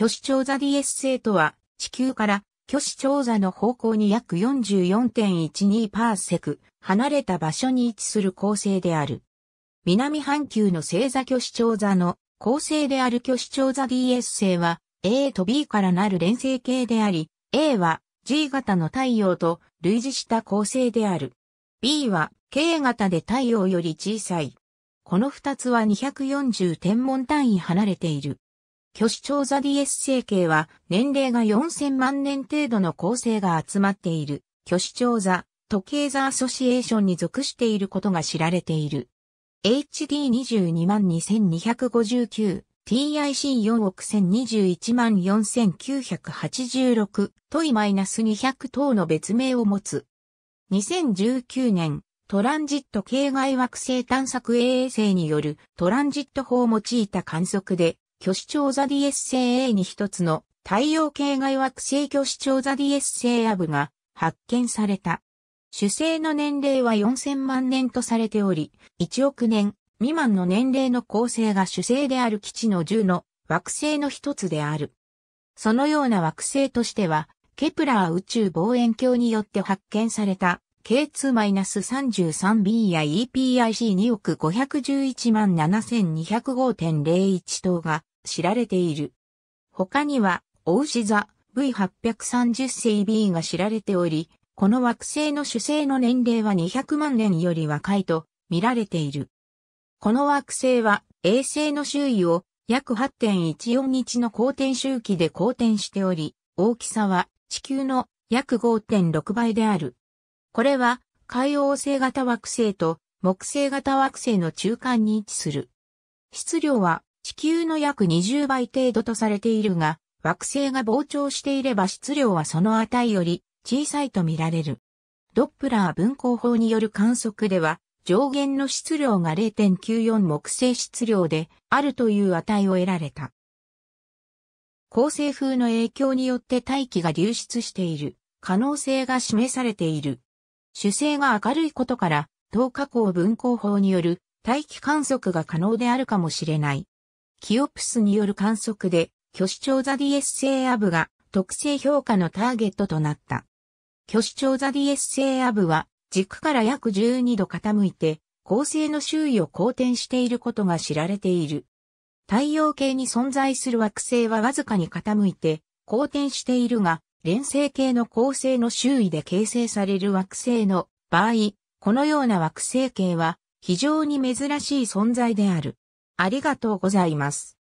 巨視長座 DS 星とは、地球から巨視長座の方向に約44.12パーセク離れた場所に位置する恒星である。南半球の星座巨視長座の恒星である巨視長座 DS 星は A と B からなる連星系であり、A は G 型の太陽と類似した恒星である。B は K 型で太陽より小さい。この二つは240天文単位離れている。巨視調ザディエス形は年齢が4000万年程度の構成が集まっている巨視調ザ、時計ザアソシエーションに属していることが知られている。HD222,2259 TIC4 億1021万4986トイマイナス200等の別名を持つ。2019年、トランジット系外惑星探索衛星によるトランジット法を用いた観測で、巨視長ザディエッセイ A に一つの太陽系外惑星巨視長ザディエッセイアブが発見された。主星の年齢は4000万年とされており、1億年未満の年齢の構成が主星である基地の10の惑星の一つである。そのような惑星としては、ケプラー宇宙望遠鏡によって発見された K2-33B や EPIC2 億511万7205.01等が知られている。他には、オウシザ v 8 3 0星 b が知られており、この惑星の主星の年齢は200万年より若いと見られている。この惑星は衛星の周囲を約8.14日の公転周期で公転しており、大きさは地球の約5.6倍である。これは海王星型惑星と木星型惑星の中間に位置する。質量は地球の約20倍程度とされているが、惑星が膨張していれば質量はその値より小さいと見られる。ドップラー分光法による観測では、上限の質量が0.94木星質量であるという値を得られた。恒星風の影響によって大気が流出している可能性が示されている。主星が明るいことから、等加工分光法による大気観測が可能であるかもしれない。キオプスによる観測で、巨視長ザディエッセイアブが特性評価のターゲットとなった。巨視長ザディエッセイアブは、軸から約12度傾いて、恒星の周囲を公転していることが知られている。太陽系に存在する惑星はわずかに傾いて、公転しているが、連星系の構成の周囲で形成される惑星の場合、このような惑星系は非常に珍しい存在である。ありがとうございます。